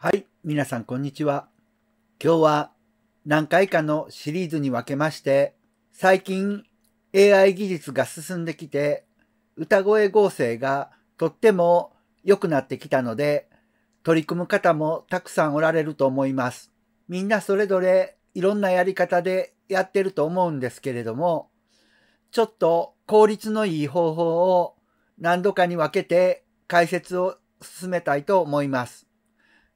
はい、皆さんこんにちは。今日は何回かのシリーズに分けまして、最近 AI 技術が進んできて、歌声合成がとっても良くなってきたので、取り組む方もたくさんおられると思います。みんなそれぞれいろんなやり方でやってると思うんですけれども、ちょっと効率のいい方法を何度かに分けて解説を進めたいと思います。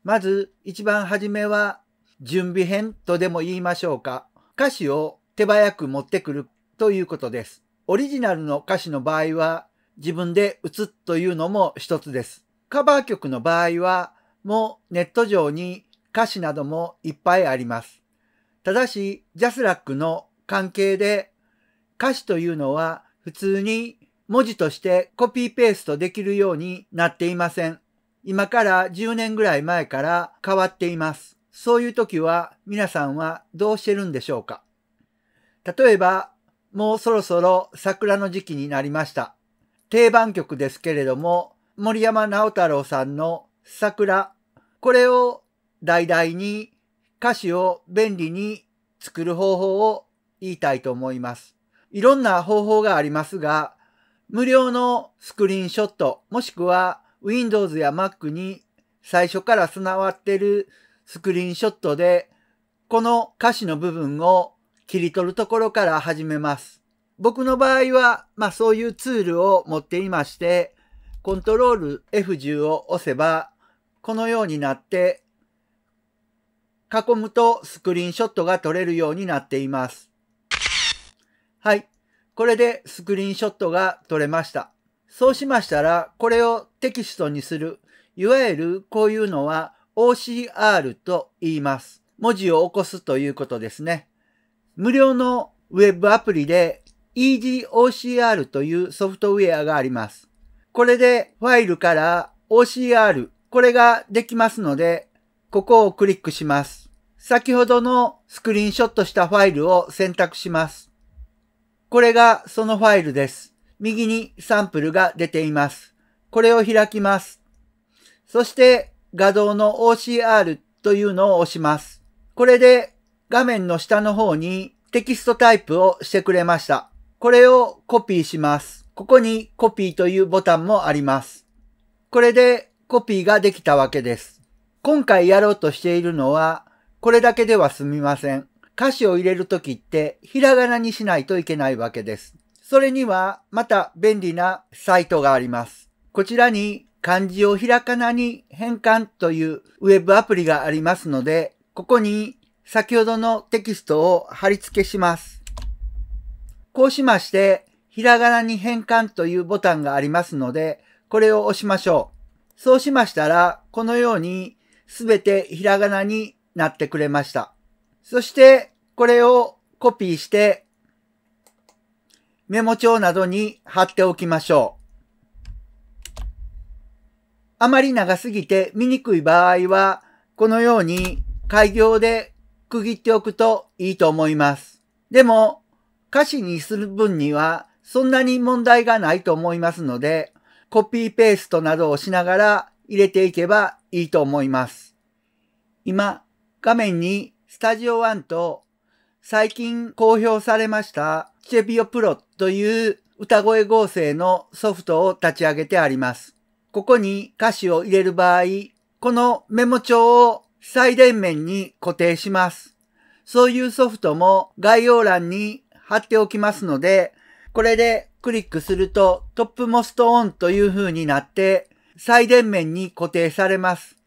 まず一番初めは準備編とでも言いましょうか。歌詞を手早く持ってくるということです。オリジナルの歌詞の場合は自分で打つというのも一つです。カバー曲の場合はもうネット上に歌詞などもいっぱいあります。ただし、ジャスラックの関係で歌詞というのは普通に文字としてコピーペーストできるようになっていません。今から10年ぐらい前から変わっています。そういう時は皆さんはどうしてるんでしょうか例えば、もうそろそろ桜の時期になりました。定番曲ですけれども、森山直太郎さんの桜、これを代々に歌詞を便利に作る方法を言いたいと思います。いろんな方法がありますが、無料のスクリーンショットもしくは Windows や Mac に最初から備わってるスクリーンショットで、この歌詞の部分を切り取るところから始めます。僕の場合は、まあそういうツールを持っていまして、コントロール F10 を押せば、このようになって、囲むとスクリーンショットが撮れるようになっています。はい。これでスクリーンショットが撮れました。そうしましたら、これをテキストにする。いわゆるこういうのは OCR と言います。文字を起こすということですね。無料の Web アプリで EasyOCR というソフトウェアがあります。これでファイルから OCR、これができますので、ここをクリックします。先ほどのスクリーンショットしたファイルを選択します。これがそのファイルです。右にサンプルが出ています。これを開きます。そして画像の OCR というのを押します。これで画面の下の方にテキストタイプをしてくれました。これをコピーします。ここにコピーというボタンもあります。これでコピーができたわけです。今回やろうとしているのは、これだけでは済みません。歌詞を入れるときって、ひらがなにしないといけないわけです。それには、また便利なサイトがあります。こちらに漢字をひらかなに変換というウェブアプリがありますので、ここに先ほどのテキストを貼り付けします。こうしまして、ひらがなに変換というボタンがありますので、これを押しましょう。そうしましたら、このようにすべてひらがなになってくれました。そして、これをコピーして、メモ帳などに貼っておきましょう。あまり長すぎて見にくい場合は、このように開業で区切っておくといいと思います。でも、歌詞にする分にはそんなに問題がないと思いますので、コピーペーストなどをしながら入れていけばいいと思います。今、画面にスタジオ1と最近公表されましたチェビオプロという歌声合成のソフトを立ち上げてあります。ここに歌詞を入れる場合、このメモ帳を最電面に固定します。そういうソフトも概要欄に貼っておきますので、これでクリックするとトップモストオンという風になって最電面に固定されます。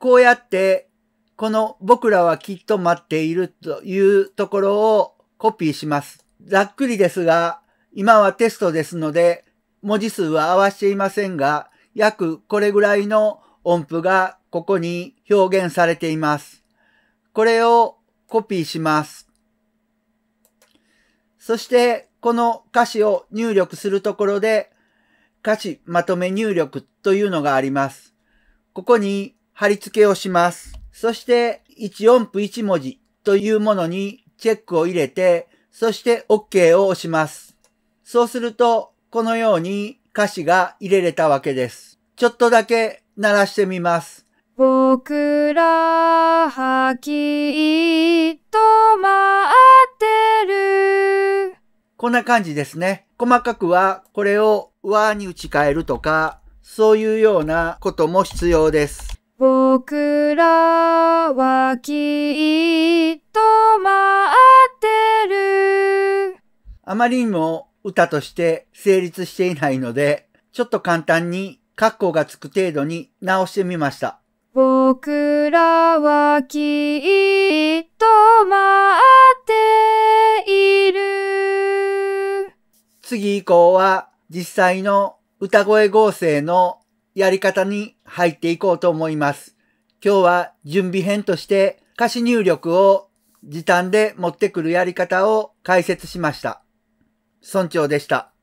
こうやってこの僕らはきっと待っているというところをコピーします。ざっくりですが、今はテストですので文字数は合わせていませんが、約これぐらいの音符がここに表現されています。これをコピーします。そしてこの歌詞を入力するところで歌詞まとめ入力というのがあります。ここに貼り付けをします。そして1音符1文字というものにチェックを入れて、そして OK を押します。そうすると、このように歌詞が入れれたわけです。ちょっとだけ鳴らしてみます。僕らはきっと待ってる。こんな感じですね。細かくはこれを和に打ち替えるとか、そういうようなことも必要です。僕らはきっと待ってる。あまりにも歌として成立していないので、ちょっと簡単に括弧がつく程度に直してみました。僕らはきっと待っている。次以降は実際の歌声合成のやり方に入っていこうと思います。今日は準備編として歌詞入力を時短で持ってくるやり方を解説しました。村長でした。